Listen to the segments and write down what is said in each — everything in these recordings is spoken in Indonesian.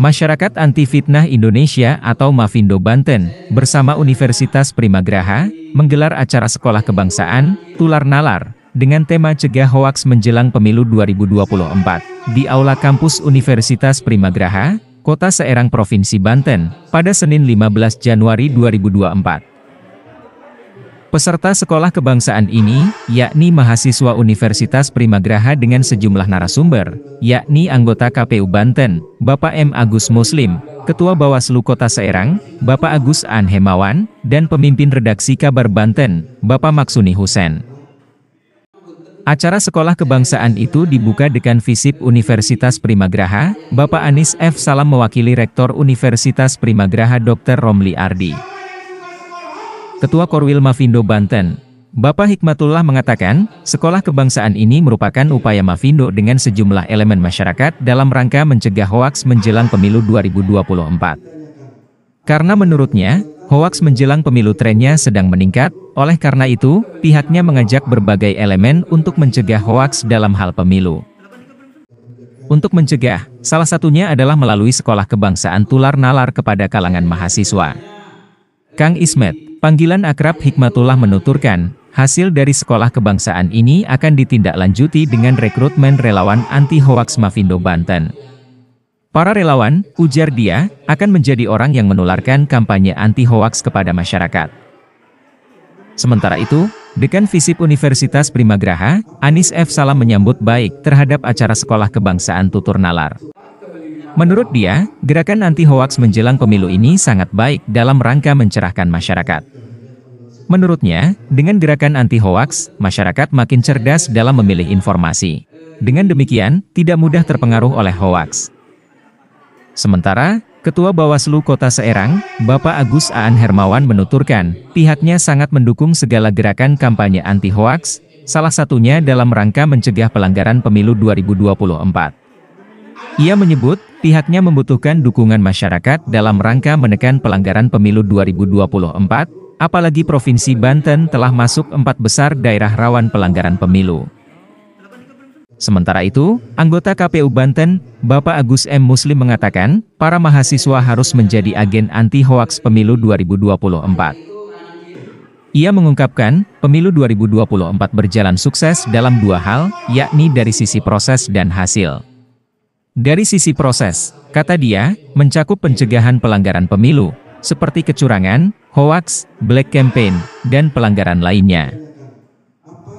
Masyarakat Anti Fitnah Indonesia atau Mavindo Banten, bersama Universitas Primagraha, menggelar acara sekolah kebangsaan, Tular Nalar, dengan tema Cegah Hoaks Menjelang Pemilu 2024, di Aula Kampus Universitas Primagraha, Kota Serang Provinsi Banten, pada Senin 15 Januari 2024. Peserta sekolah kebangsaan ini, yakni mahasiswa Universitas Primagraha dengan sejumlah narasumber, yakni anggota KPU Banten, Bapak M. Agus Muslim, Ketua Bawaslu Kota Serang, Bapak Agus An Hemawan, dan pemimpin redaksi Kabar Banten, Bapak Maksuni Husen. Acara sekolah kebangsaan itu dibuka dengan visip Universitas Primagraha, Bapak Anis F. Salam mewakili Rektor Universitas Primagraha Dr. Romli Ardi. Ketua Korwil Mavindo Banten, Bapak Hikmatullah mengatakan, sekolah kebangsaan ini merupakan upaya Mavindo dengan sejumlah elemen masyarakat dalam rangka mencegah hoaks menjelang pemilu 2024. Karena menurutnya, hoaks menjelang pemilu trennya sedang meningkat, oleh karena itu, pihaknya mengajak berbagai elemen untuk mencegah hoaks dalam hal pemilu. Untuk mencegah, salah satunya adalah melalui sekolah kebangsaan tular nalar kepada kalangan mahasiswa. Kang Ismet, Panggilan akrab Hikmatullah menuturkan, hasil dari sekolah kebangsaan ini akan ditindaklanjuti dengan rekrutmen relawan anti hoax Ma'findo Banten. Para relawan, ujar dia, akan menjadi orang yang menularkan kampanye anti hoax kepada masyarakat. Sementara itu, Dekan Visip Universitas Primagraha, Anis F. Salam menyambut baik terhadap acara Sekolah Kebangsaan Tutur Nalar. Menurut dia, gerakan anti hoaks menjelang pemilu ini sangat baik dalam rangka mencerahkan masyarakat. Menurutnya, dengan gerakan anti hoaks, masyarakat makin cerdas dalam memilih informasi. Dengan demikian, tidak mudah terpengaruh oleh hoaks. Sementara, Ketua Bawaslu Kota Serang, Bapak Agus Aan Hermawan menuturkan, pihaknya sangat mendukung segala gerakan kampanye anti hoaks, salah satunya dalam rangka mencegah pelanggaran pemilu 2024. Ia menyebut, pihaknya membutuhkan dukungan masyarakat dalam rangka menekan pelanggaran pemilu 2024, apalagi Provinsi Banten telah masuk empat besar daerah rawan pelanggaran pemilu. Sementara itu, anggota KPU Banten, Bapak Agus M. Muslim mengatakan, para mahasiswa harus menjadi agen anti hoaks pemilu 2024. Ia mengungkapkan, pemilu 2024 berjalan sukses dalam dua hal, yakni dari sisi proses dan hasil. Dari sisi proses, kata dia, mencakup pencegahan pelanggaran pemilu, seperti kecurangan, hoaks, black campaign, dan pelanggaran lainnya.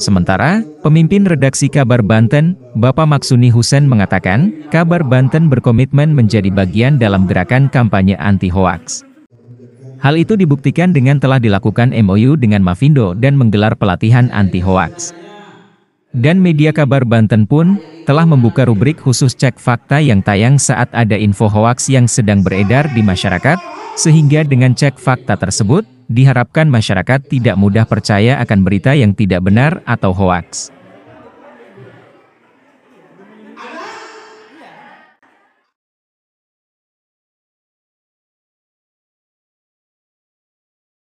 Sementara, pemimpin redaksi Kabar Banten, Bapak Maksuni Husen mengatakan, Kabar Banten berkomitmen menjadi bagian dalam gerakan kampanye anti-hoaks. Hal itu dibuktikan dengan telah dilakukan MOU dengan Mavindo dan menggelar pelatihan anti-hoaks dan media kabar Banten pun telah membuka rubrik khusus cek fakta yang tayang saat ada info hoaks yang sedang beredar di masyarakat, sehingga dengan cek fakta tersebut, diharapkan masyarakat tidak mudah percaya akan berita yang tidak benar atau hoaks.